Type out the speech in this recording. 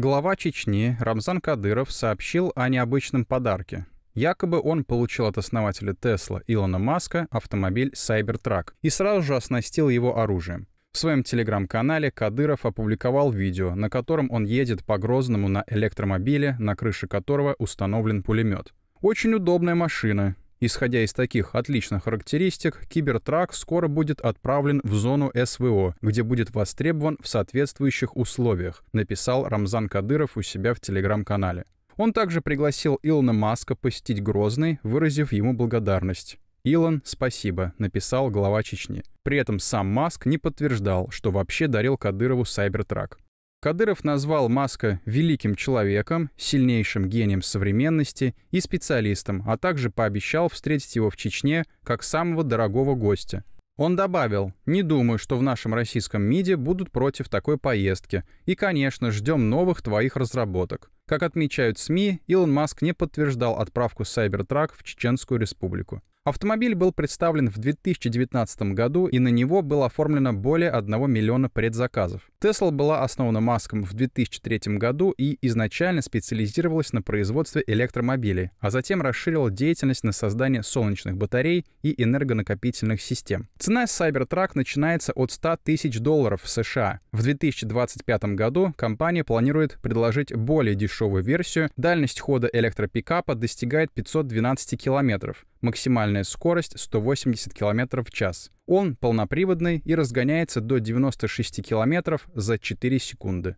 Глава Чечни Рамзан Кадыров сообщил о необычном подарке. Якобы он получил от основателя Тесла Илона Маска автомобиль Cybertruck и сразу же оснастил его оружием. В своем телеграм-канале Кадыров опубликовал видео, на котором он едет по Грозному на электромобиле, на крыше которого установлен пулемет. «Очень удобная машина. Исходя из таких отличных характеристик, Кибертрак скоро будет отправлен в зону СВО, где будет востребован в соответствующих условиях, написал Рамзан Кадыров у себя в телеграм-канале. Он также пригласил Илона Маска посетить Грозный, выразив ему благодарность. «Илон, спасибо», — написал глава Чечни. При этом сам Маск не подтверждал, что вообще дарил Кадырову Сайбертрак. Кадыров назвал Маска великим человеком, сильнейшим гением современности и специалистом, а также пообещал встретить его в Чечне как самого дорогого гостя. Он добавил, не думаю, что в нашем российском МИДе будут против такой поездки. И, конечно, ждем новых твоих разработок. Как отмечают СМИ, Илон Маск не подтверждал отправку Cybertruck в Чеченскую республику. Автомобиль был представлен в 2019 году, и на него было оформлено более 1 миллиона предзаказов. Tesla была основана Маском в 2003 году и изначально специализировалась на производстве электромобилей, а затем расширила деятельность на создание солнечных батарей и энергонакопительных систем. Цена Cybertruck начинается от 100 тысяч долларов в США. В 2025 году компания планирует предложить более дешевую версию. Дальность хода электропикапа достигает 512 километров максимальная скорость 180 км в час. Он полноприводный и разгоняется до 96 км за 4 секунды.